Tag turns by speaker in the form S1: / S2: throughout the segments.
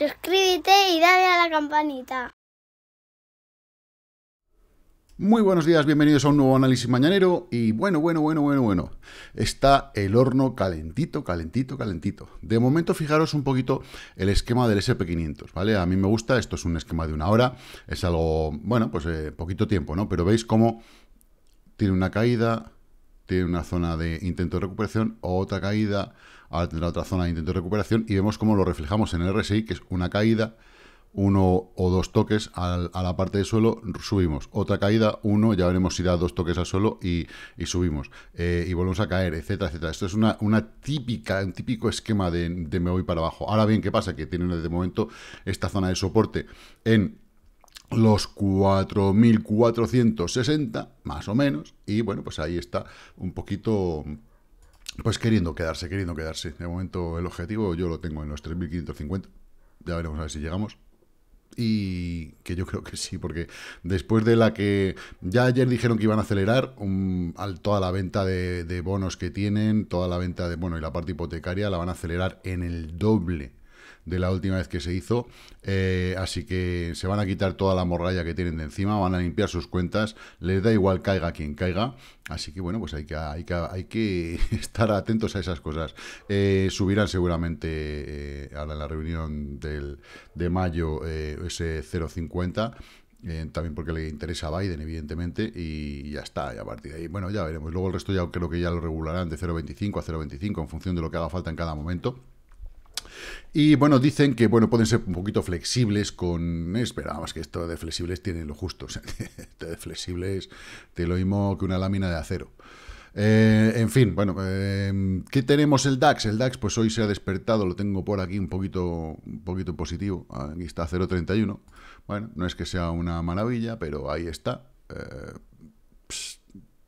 S1: Suscríbete y dale a la campanita. Muy buenos días, bienvenidos a un nuevo análisis mañanero. Y bueno, bueno, bueno, bueno, bueno. Está el horno calentito, calentito, calentito. De momento, fijaros un poquito el esquema del SP500, ¿vale? A mí me gusta, esto es un esquema de una hora, es algo, bueno, pues eh, poquito tiempo, ¿no? Pero veis cómo tiene una caída, tiene una zona de intento de recuperación, otra caída, ahora tendrá otra zona de intento de recuperación y vemos cómo lo reflejamos en el RSI, que es una caída, uno o dos toques a la parte de suelo, subimos. Otra caída, uno, ya veremos si da dos toques al suelo y, subimos. Eh, y volvemos a caer, etcétera, etcétera. Esto es una, típica, un típico esquema de, me voy para abajo. Ahora bien, ¿qué pasa? Que tienen desde momento esta zona de soporte en los 4.460, más o menos, y bueno, pues ahí está un poquito pues queriendo quedarse, queriendo quedarse. De momento el objetivo yo lo tengo en los 3.550. Ya veremos a ver si llegamos. Y que yo creo que sí, porque después de la que ya ayer dijeron que iban a acelerar al, toda la venta de, de bonos que tienen, toda la venta de, bueno, y la parte hipotecaria la van a acelerar en el doble de la última vez que se hizo. Eh, así que se van a quitar toda la morralla que tienen de encima, van a limpiar sus cuentas, les da igual caiga quien caiga. Así que bueno, pues hay que, hay que, hay que estar atentos a esas cosas. Eh, subirán seguramente eh, ahora en la reunión del, de mayo ese 0,50. también porque le interesa a Biden, evidentemente, y ya está, y a partir de ahí, bueno, ya veremos. Luego el resto ya creo que ya lo regularán de 0,25 a 0,25 en función de lo que haga falta en cada momento. Y bueno, dicen que bueno, pueden ser un poquito flexibles con. más eh, que esto de flexibles tiene lo justo. este de flexibles te lo mismo que una lámina de acero. Eh, en fin, bueno, em, ¿qué tenemos el DAX? El DAX, pues hoy se ha despertado, lo tengo por aquí un poquito, un poquito positivo. Aquí está 0.31. Bueno, no es que sea una maravilla, pero ahí está. Eh,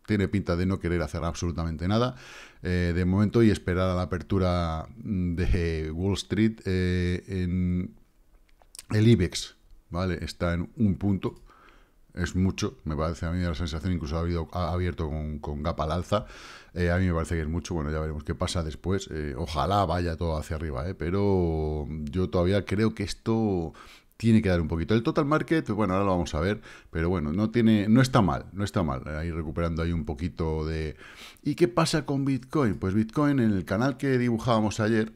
S1: tiene pinta de no querer hacer absolutamente nada. Eh, de momento y esperar a la apertura mm, de Wall Street eh, en el IBEX, ¿vale? Está en un punto, es mucho, me parece a mí la sensación, incluso ha, habido, ha abierto con, gapa al alza, eh, a mí me parece que es mucho, bueno, ya veremos qué pasa después, ojalá vaya todo hacia arriba, pero yo todavía creo que esto tiene que dar un poquito. El total market, bueno, ahora lo vamos a ver, pero bueno, no tiene, no está mal, no está mal. Eh, ahí recuperando ahí un poquito de. ¿Y qué pasa con Bitcoin? Pues Bitcoin en el canal que dibujábamos ayer,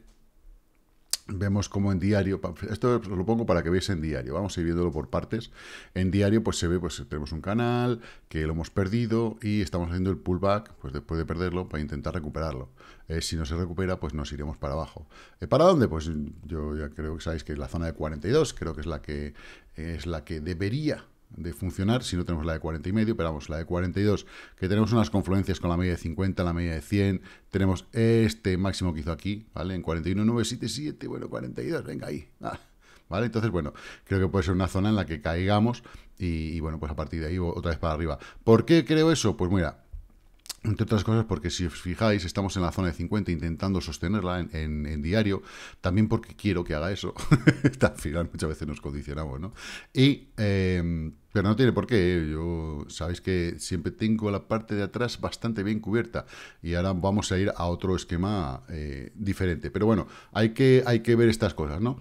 S1: Vemos como en diario, esto lo pongo para que veáis en diario, vamos a ir viéndolo por partes. En diario pues se ve, pues tenemos un canal que lo hemos perdido y estamos haciendo el pullback, pues después de perderlo, para intentar recuperarlo. Eh, si no se recupera, pues nos iremos para abajo. Eh, ¿Para dónde? Pues yo ya creo que sabéis que es la zona de 42, creo que es la que, es la que debería de funcionar, si no tenemos la de 40 y medio, pero vamos, la de 42, que tenemos unas confluencias con la media de 50, la media de 100, tenemos este máximo que hizo aquí, ¿vale? En 41,977, bueno, 42, venga ahí, ah, ¿vale? Entonces, bueno, creo que puede ser una zona en la que caigamos y, y, bueno, pues a partir de ahí otra vez para arriba. ¿Por qué creo eso? Pues mira, entre otras cosas porque si os fijáis, estamos en la zona de 50 intentando sostenerla en, diario, también porque quiero que haga eso. Al final muchas veces nos condicionamos, ¿no? Y, em, pero no tiene por qué, ¿eh? yo sabéis que siempre tengo la parte de atrás bastante bien cubierta y ahora vamos a ir a otro esquema eh, diferente. Pero bueno, hay que, hay que ver estas cosas, ¿no?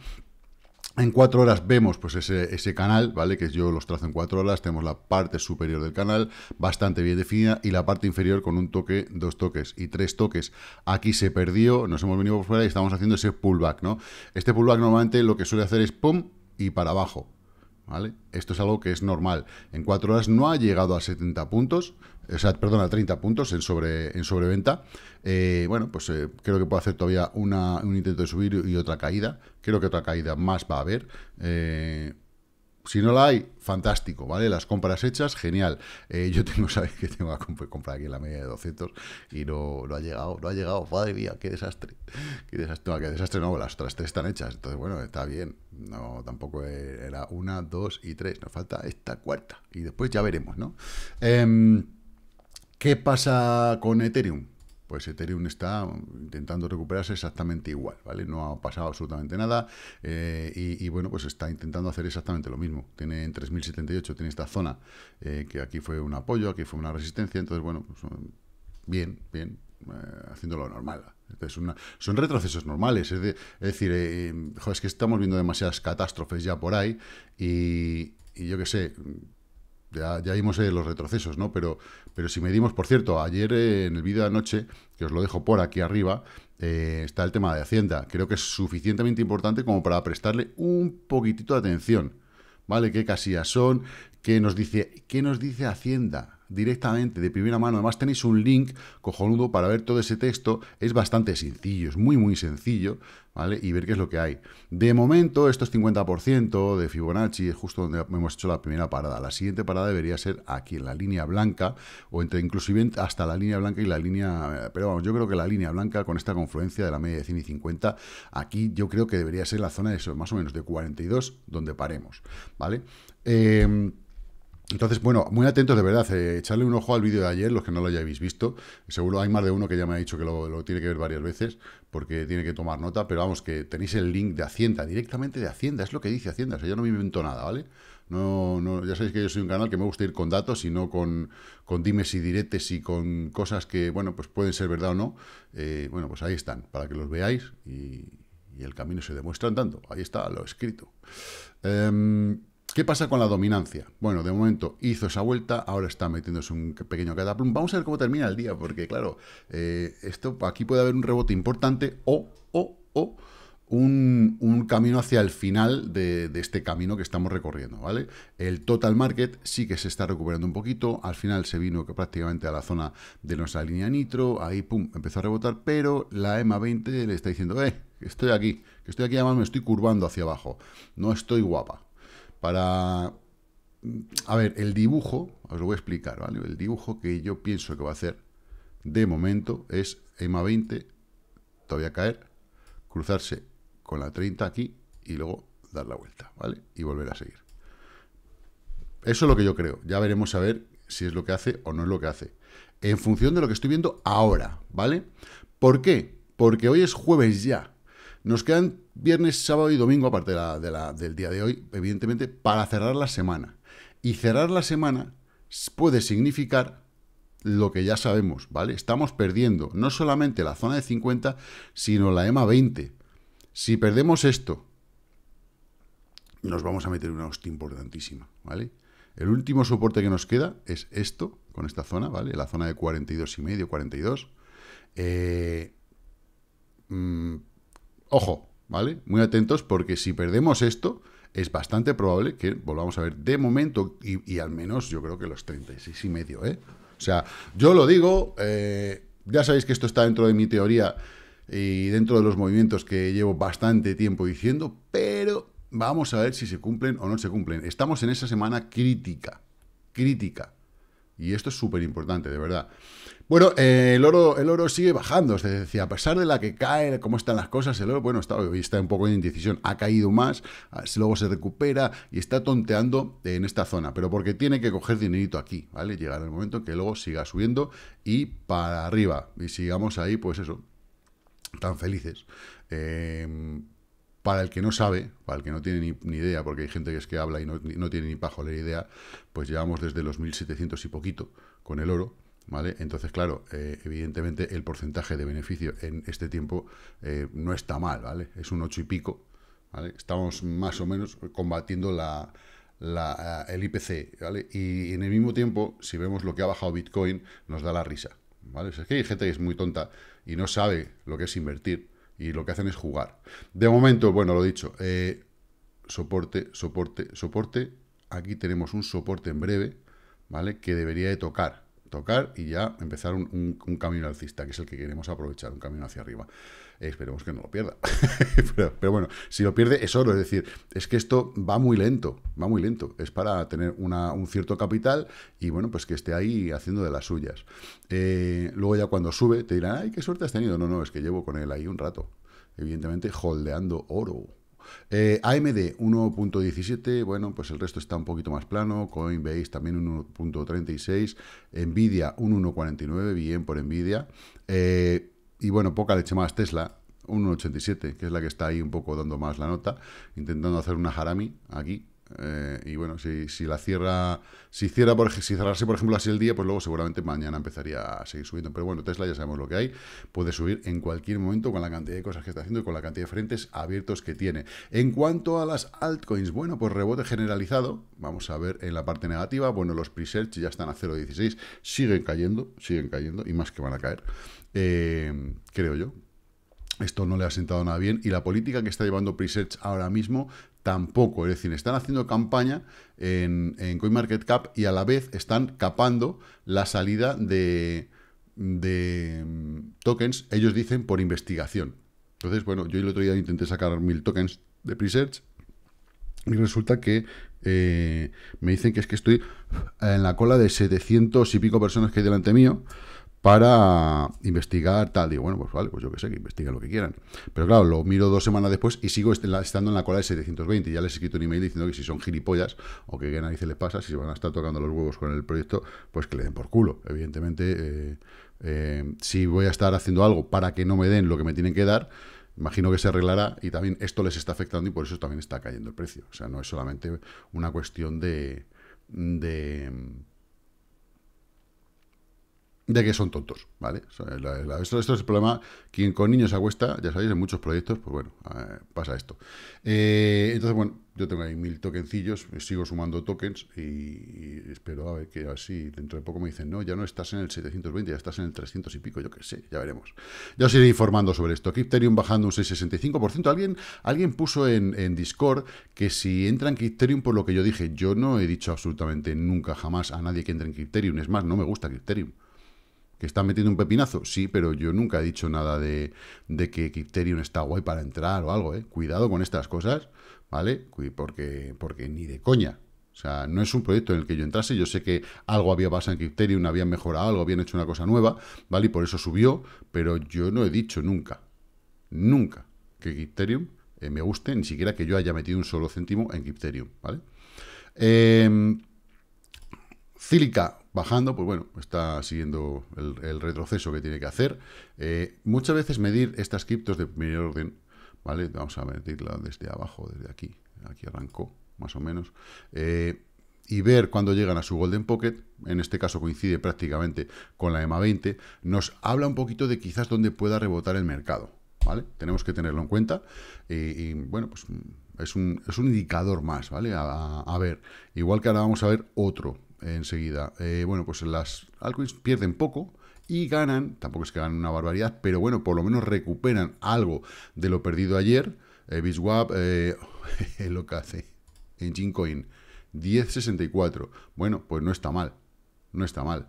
S1: En cuatro horas vemos pues ese, canal, ¿vale? Que yo los trazo en cuatro horas. Tenemos la parte superior del canal bastante bien definida y la parte inferior con un toque, dos toques y tres toques. Aquí se perdió, nos hemos venido por fuera y estamos haciendo ese pullback, ¿no? Este pullback normalmente lo que suele hacer es pum y para abajo. ¿Vale? Esto es algo que es normal. En cuatro horas no ha llegado a 70 puntos, o sea, perdón, a 30 puntos en, sobre, en sobreventa. Eh, bueno, pues eh, creo que puede hacer todavía un intento de subir y otra caída. Creo que otra caída más va a haber. Eh, si no la hay, fantástico, ¿vale? Las compras hechas, genial. Eh, yo tengo, ¿sabes que Tengo que comprar aquí en la media de 200 y no, no ha llegado, no ha llegado. Madre mía, qué desastre. Qué desastre, no, qué desastre no, las otras tres están hechas. Entonces, bueno, está bien. No, tampoco e-, era una, dos y tres. Nos falta esta cuarta. Y después ya veremos, ¿no? Em, ¿Qué pasa con Ethereum? pues Ethereum está intentando recuperarse exactamente igual, ¿vale? No ha pasado absolutamente nada eh, y, bueno, pues está intentando hacer exactamente lo mismo. Tiene en 3078, tiene esta zona eh, que aquí fue un apoyo, aquí fue una resistencia, entonces bueno, pues eh, bien, bien, haciéndolo normal. Entonces son retrocesos normales, es, decir, es que estamos viendo demasiadas catástrofes ya por ahí y yo qué sé, ya, vimos eh, los retrocesos, ¿no? Pero, pero si medimos, por cierto, ayer eh, en el vídeo de anoche, que os lo dejo por aquí arriba, eh, está el tema de Hacienda. Creo que es suficientemente importante como para prestarle un poquitito de atención, ¿vale? ¿Qué casillas son? nos dice, qué nos dice Hacienda? directamente de primera mano. Además tenéis un link cojonudo para ver todo ese texto. Es bastante sencillo, es muy muy sencillo, ¿vale? Y ver qué es lo que hay. De momento, esto es 50% de Fibonacci es justo donde hemos hecho la primera parada. La siguiente parada debería ser aquí, en la línea blanca, o entre inclusive hasta la línea blanca y la línea... Pero vamos, yo creo que la línea blanca con esta confluencia de la media de 100 y 50, aquí yo creo que debería ser la zona de eso, más o menos de 42, donde paremos, ¿vale? Eh, entonces, bueno, muy atentos de verdad, eh, echarle un ojo al vídeo de ayer, los que no lo hayáis visto. Seguro hay más de uno que ya me ha dicho que lo, tiene que ver varias veces, porque tiene que tomar nota, pero vamos, que tenéis el link de Hacienda, directamente de Hacienda, es lo que dice Hacienda, o sea, yo no me invento nada, ¿vale? No, no, ya sabéis que yo soy un canal que me gusta ir con datos y no con, con dimes y diretes y con cosas que, bueno, pues pueden ser verdad o no. Eh, bueno, pues ahí están, para que los veáis y, el camino se demuestra andando. Ahí está lo escrito. Em, ¿Qué pasa con la dominancia? Bueno, de momento hizo esa vuelta, ahora está metiéndose un pequeño cataplum. Vamos a ver cómo termina el día, porque claro, eh, esto aquí puede haber un rebote importante o, un, camino hacia el final de, este camino que estamos recorriendo, ¿vale? El total market sí que se está recuperando un poquito, al final se vino prácticamente a la zona de nuestra línea nitro, ahí pum, empezó a rebotar, pero la EMA 20 le está diciendo, eh, estoy aquí, que estoy aquí, además me estoy curvando hacia abajo, no estoy guapa, para... Mm, a ver, el dibujo, os lo voy a explicar, ¿vale? El dibujo que yo pienso que va a hacer de momento es EMA 20, todavía caer, cruzarse con la 30 aquí y luego dar la vuelta, ¿vale? Y volver a seguir. Eso es lo que yo creo. Ya veremos a ver si es lo que hace o no es lo que hace. En función de lo que estoy viendo ahora, ¿vale? ¿Por qué? Porque hoy es jueves ya. Nos quedan viernes, sábado y domingo, aparte del día de hoy, evidentemente, para cerrar la semana. Y cerrar la semana puede significar lo que ya sabemos, ¿vale? Estamos perdiendo no solamente la zona de 50, sino la EMA 20. Si perdemos esto, nos vamos a meter una hostia importantísima, ¿vale? El último soporte que nos queda es esto, con esta zona, ¿vale? La zona de 42,5, y medio, 42. Eh, mm, Ojo, ¿vale? Muy atentos porque si perdemos esto, es bastante probable que volvamos a ver de momento y, al menos yo creo que los 36 y medio, ¿eh? O sea, yo lo digo, eh, ya sabéis que esto está dentro de mi teoría y dentro de los movimientos que llevo bastante tiempo diciendo, pero vamos a ver si se cumplen o no se cumplen. Estamos en esa semana crítica, crítica. Y esto es súper importante, de verdad. Bueno, eh, el, oro, el oro sigue bajando, es decir, a pesar de la que cae, cómo están las cosas, el oro, bueno, está, está un poco en indecisión, ha caído más, ah, luego se recupera y está tonteando en esta zona, pero porque tiene que coger dinerito aquí, ¿vale? Llegará el momento que luego siga subiendo y para arriba, y sigamos ahí, pues eso, tan felices. Eh, para el que no sabe, para el que no tiene ni, idea, porque hay gente que es que habla y no, tiene ni la idea, pues llevamos desde los 1.700 y poquito con el oro, ¿vale? Entonces, claro, eh, evidentemente el porcentaje de beneficio en este tiempo eh, no está mal, ¿vale? Es un 8 y pico, ¿vale? Estamos más o menos combatiendo la, el IPC, ¿vale? Y en el mismo tiempo, si vemos lo que ha bajado Bitcoin, nos da la risa, ¿vale? es que hay gente que es muy tonta y no sabe lo que es invertir, y lo que hacen es jugar. De momento, bueno, lo dicho, eh, soporte, soporte, soporte. Aquí tenemos un soporte en breve, ¿vale? Que debería de tocar tocar y ya empezar un, camino alcista, que es el que queremos aprovechar, un camino hacia arriba. esperemos que no lo pierda. pero, bueno, si lo pierde es oro, es decir, es que esto va muy lento, va muy lento. Es para tener una, un cierto capital y bueno, pues que esté ahí haciendo de las suyas. Eh, luego ya cuando sube te dirán, ay, qué suerte has tenido. No, no, es que llevo con él ahí un rato. Evidentemente, holdeando oro. Eh, AMD 1.17, bueno, pues el resto está un poquito más plano, Coinbase también 1.36, Nvidia 1.49, bien por Nvidia, eh, y bueno, poca leche más Tesla, 1.87, que es la que está ahí un poco dando más la nota, intentando hacer una harami aquí, eh, y bueno, si, si, la cierra, si cierra por, si por ejemplo así el día, pues luego seguramente mañana empezaría a seguir subiendo. Pero bueno, Tesla ya sabemos lo que hay, puede subir en cualquier momento con la cantidad de cosas que está haciendo y con la cantidad de frentes abiertos que tiene. En cuanto a las altcoins, bueno, pues rebote generalizado, vamos a ver en la parte negativa, bueno, los presets ya están a 0.16, siguen cayendo, siguen cayendo y más que van a caer. Eh, creo yo, esto no le ha sentado nada bien y la política que está llevando Presearch ahora mismo tampoco. Es decir, están haciendo campaña en, en CoinMarketCap y a la vez están capando la salida de, de mm, tokens, ellos dicen, por investigación. Entonces, bueno, yo el otro día intenté sacar mil tokens de Presearch y resulta que eh, me dicen que es que estoy en la cola de 700 y pico personas que hay delante mío para investigar tal. Digo, bueno, pues vale, pues yo qué sé, que investiguen lo que quieran. Pero claro, lo miro dos semanas después y sigo estando en la cola de 720. Ya les he escrito un email diciendo que si son gilipollas o que qué narices les pasa, si se van a estar tocando los huevos con el proyecto, pues que le den por culo. Evidentemente, eh, eh, si voy a estar haciendo algo para que no me den lo que me tienen que dar, imagino que se arreglará y también esto les está afectando y por eso también está cayendo el precio. O sea, no es solamente una cuestión de de que son tontos, ¿vale? esto, es el problema. Quien con niños se ya sabéis, en muchos proyectos, pues bueno, eh, pasa esto. Eh, entonces, bueno, yo tengo ahí mil tokencillos, eh, sigo sumando tokens y, espero a ver que así dentro de poco me dicen, no, ya no estás en el 720, ya estás en el 300 y pico, yo qué sé, ya veremos. Ya os iré informando sobre esto. Crypterium bajando un 6,65%. Alguien, alguien puso en, Discord que si entra en Crypterium por lo que yo dije, yo no he dicho absolutamente nunca jamás a nadie que entre en Crypterium, es más, no me gusta Crypterium. ¿Que están metiendo un pepinazo? Sí, pero yo nunca he dicho nada de, que Ethereum está guay para entrar o algo, ¿eh? Cuidado con estas cosas, ¿vale? Porque, porque ni de coña. O sea, no es un proyecto en el que yo entrase, yo sé que algo había pasado en Crypterium, habían mejorado algo, habían hecho una cosa nueva, ¿vale? Y por eso subió, pero yo no he dicho nunca, nunca, que Crypterium eh, me guste, ni siquiera que yo haya metido un solo céntimo en Crypterium, ¿vale? Eh, Cílica bajando, pues bueno, está siguiendo el, retroceso que tiene que hacer. Eh, muchas veces medir estas criptos de primer orden, ¿vale? Vamos a medirla desde abajo, desde aquí. Aquí arrancó, más o menos. Eh, y ver cuándo llegan a su Golden Pocket, en este caso coincide prácticamente con la EMA 20, nos habla un poquito de quizás dónde pueda rebotar el mercado, ¿vale? Tenemos que tenerlo en cuenta y, bueno, pues es un, es un, indicador más, ¿vale? a, ver, igual que ahora vamos a ver otro, enseguida. Eh, bueno, pues las altcoins pierden poco y ganan, tampoco es que ganen una barbaridad, pero bueno, por lo menos recuperan algo de lo perdido ayer. Eh, Biswap, eh, lo que hace en Gincoin, 10.64. Bueno, pues no está mal, no está mal,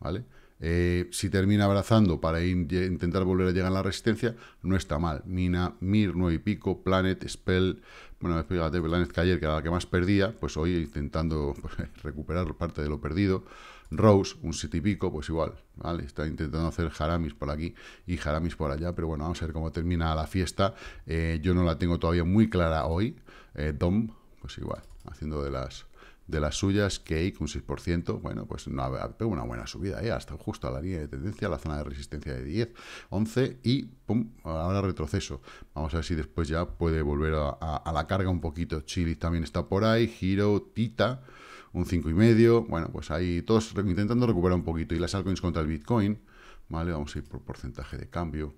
S1: ¿vale? Eh, si termina abrazando para intentar volver a llegar a la resistencia, no está mal. Mina, Mir, 9 y pico, Planet, Spell, bueno, fíjate, Planet que ayer, que era la que más perdía, pues hoy intentando pues, recuperar parte de lo perdido. Rose, un 7 y pico, pues igual, ¿vale? Está intentando hacer jaramis por aquí y jaramis por allá, pero bueno, vamos a ver cómo termina la fiesta. Eh, yo no la tengo todavía muy clara hoy. Eh, Dom, pues igual, haciendo de las de las suyas, Cake un 6%, bueno, pues una, una buena subida, ya ¿eh? hasta justo a la línea de tendencia, a la zona de resistencia de 10, 11 y pum, ahora retroceso. Vamos a ver si después ya puede volver a, la carga un poquito. Chili también está por ahí, Giro, Tita, un 5,5, bueno, pues ahí todos intentando recuperar un poquito. Y las altcoins contra el Bitcoin, ¿vale? Vamos a ir por porcentaje de cambio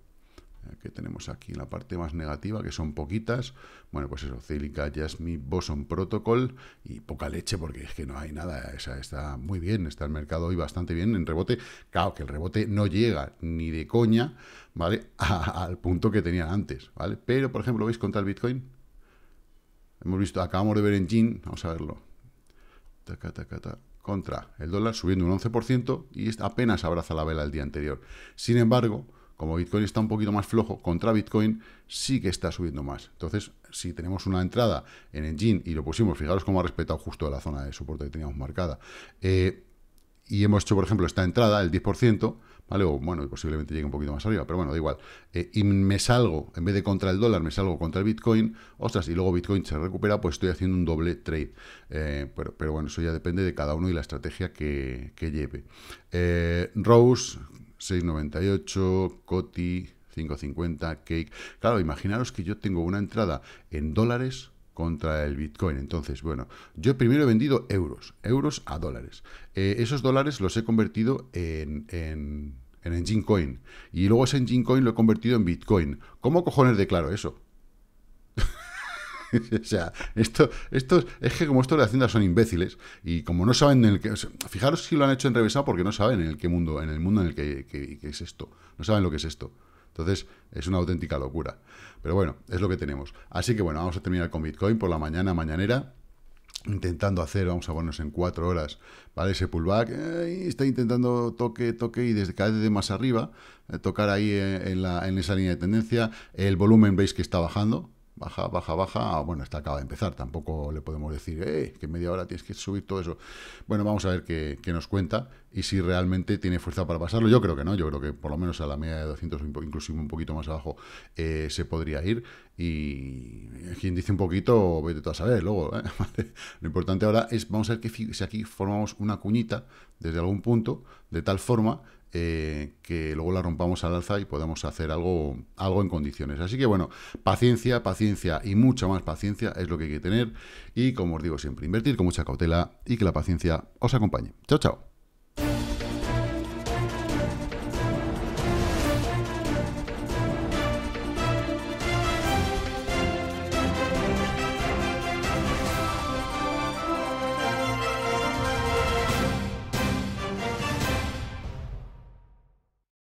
S1: que tenemos aquí en la parte más negativa, que son poquitas. Bueno, pues eso, Celica, Jasmine, Boson Protocol y poca leche, porque es que no hay nada. esa está muy bien, está el mercado hoy bastante bien en rebote. Claro, que el rebote no llega ni de coña, ¿vale? al punto que tenía antes, ¿vale? Pero, por ejemplo, ¿veis contra el Bitcoin? Hemos visto, acabamos de ver en Jin, vamos a verlo. contra el dólar, subiendo un 11% y apenas abraza la vela el día anterior. Sin embargo, como Bitcoin está un poquito más flojo contra Bitcoin, sí que está subiendo más. Entonces, si tenemos una entrada en Engine y lo pusimos, fijaros cómo ha respetado justo la zona de soporte que teníamos marcada, eh, y hemos hecho, por ejemplo, esta entrada, el 10%, ¿vale? O bueno, posiblemente llegue un poquito más arriba, pero bueno, da igual. Eh, y me salgo, en vez de contra el dólar, me salgo contra el Bitcoin, ostras, y luego Bitcoin se recupera, pues estoy haciendo un doble trade. Eh, pero, bueno, eso ya depende de cada uno y la estrategia que, lleve. Rose, 6,98, Coti 5,50, Cake. Claro, imaginaros que yo tengo una entrada en dólares contra el Bitcoin. Entonces, bueno, yo primero he vendido euros, euros a dólares. Eh, esos dólares los he convertido en, en, Engine Coin. Y luego ese Engine Coin lo he convertido en Bitcoin. ¿Cómo cojones declaro eso? o sea, esto, esto es que como estos de Hacienda son imbéciles y como no saben en el que... fijaros si lo han hecho en revisar porque no saben en el qué mundo, en el mundo en el que, es esto. No saben lo que es esto. Entonces, es una auténtica locura. Pero bueno, es lo que tenemos. Así que bueno, vamos a terminar con Bitcoin por la mañana, mañanera intentando hacer, vamos a ponernos en cuatro horas, ¿vale? Ese pullback, eh, está intentando toque, toque y desde cada vez más arriba, eh, tocar ahí eh, la, en, esa línea de tendencia, el volumen veis que está bajando, baja, baja, baja. Ah, bueno, está acaba de empezar, tampoco le podemos decir eh, que en media hora tienes que subir todo eso. Bueno, vamos a ver qué, nos cuenta y si realmente tiene fuerza para pasarlo. Yo creo que no, yo creo que por lo menos a la media de 200, inclusive un poquito más abajo, eh, se podría ir. Y quien dice un poquito, vete tú a saber luego. ¿eh? Lo importante ahora es, vamos a ver que si aquí formamos una cuñita desde algún punto, de tal forma eh, que luego la rompamos al alza y podamos hacer algo, algo en condiciones. Así que bueno, paciencia, paciencia y mucha más paciencia es lo que hay que tener. Y como os digo siempre, invertir con mucha cautela y que la paciencia os acompañe. Chao, chao.